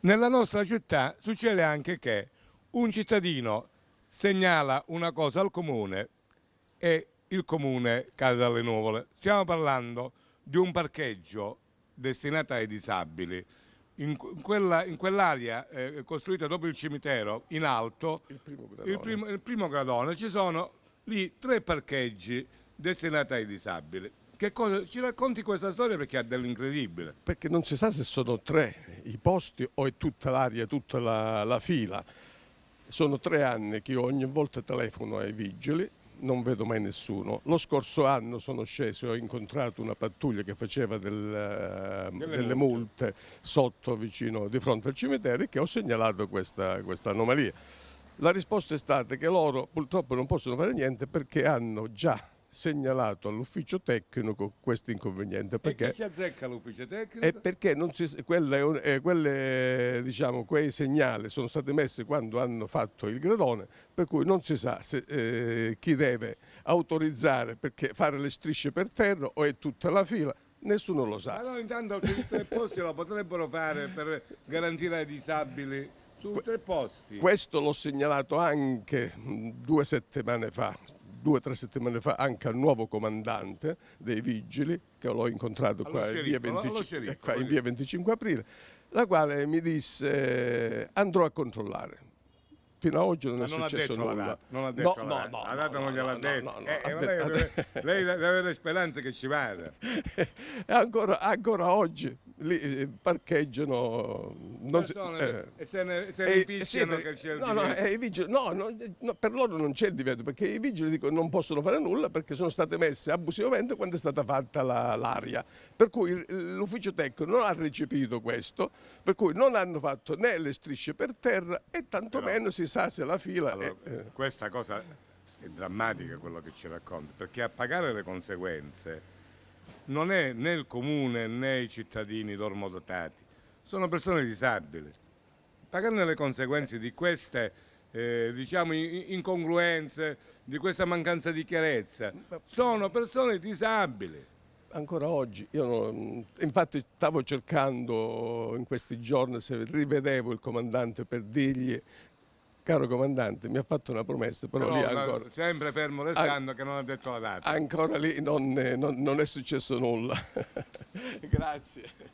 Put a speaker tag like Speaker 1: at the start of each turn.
Speaker 1: Nella nostra città succede anche che un cittadino segnala una cosa al comune e il comune cade dalle nuvole. Stiamo parlando di un parcheggio destinato ai disabili. In, quell'area quell eh, costruita dopo il cimitero, in alto, il primo, il, primo, il primo gradone, ci sono lì tre parcheggi destinati ai disabili. Che cosa, ci racconti questa storia perché ha dell'incredibile?
Speaker 2: Perché non si sa se sono tre i posti o è tutta l'aria, tutta la, la fila. Sono tre anni che ogni volta telefono ai vigili, non vedo mai nessuno. Lo scorso anno sono sceso e ho incontrato una pattuglia che faceva del, eh, delle, delle multe. multe. sotto, vicino, di fronte al cimitero, che ho segnalato questa, questa anomalia. La risposta è stata che loro purtroppo non possono fare niente perché hanno già segnalato all'ufficio tecnico questo inconveniente. Perché si azzecca
Speaker 1: l'ufficio tecnico? È
Speaker 2: perché si, quelle, eh, quelle, diciamo, quei segnali sono stati messi quando hanno fatto il gradone, per cui non si sa se, eh, chi deve autorizzare perché fare le strisce per terra o è tutta la fila. Nessuno lo sa.
Speaker 1: Allora intanto tre posti lo potrebbero fare per garantire ai disabili su tre posti. Questo
Speaker 2: l'ho segnalato anche mm, due settimane fa, due o tre settimane fa anche al nuovo comandante dei vigili, che l'ho incontrato qua, in 20, sceriffo, qua in via 25 eh, aprile, la quale mi disse andrò a controllare fino ad oggi non, non è successo detto, nulla. Non ha detto no, la no, la data no, non gliel'ha detto. No, no, eh, eh, detto, lei deve avere speranza che ci vada. ancora, ancora oggi lì eh, parcheggiano non persone, si, eh, e
Speaker 1: se ne, se ne c'è eh,
Speaker 2: no, no, per loro non c'è il divieto perché i vigili dicono non possono fare nulla perché sono state messe abusivamente quando è stata fatta l'aria la, per cui l'ufficio tecnico non ha recepito questo per cui non hanno fatto né le strisce per terra e tantomeno si sa se la fila allora,
Speaker 1: è, eh. questa cosa è drammatica quello che ci racconta perché a pagare le conseguenze non è né il comune né i cittadini dormodotati, sono persone disabili. Pagando le conseguenze di queste eh, diciamo, incongruenze, di questa mancanza di chiarezza, sono persone disabili.
Speaker 2: Ancora oggi, io non, infatti stavo cercando in questi giorni se rivedevo il comandante per dirgli caro comandante, mi ha fatto una promessa, però, però lì ancora...
Speaker 1: Sempre fermo restando che non ha detto la data. Ancora lì
Speaker 2: non, eh, non, non è successo nulla.
Speaker 1: Grazie.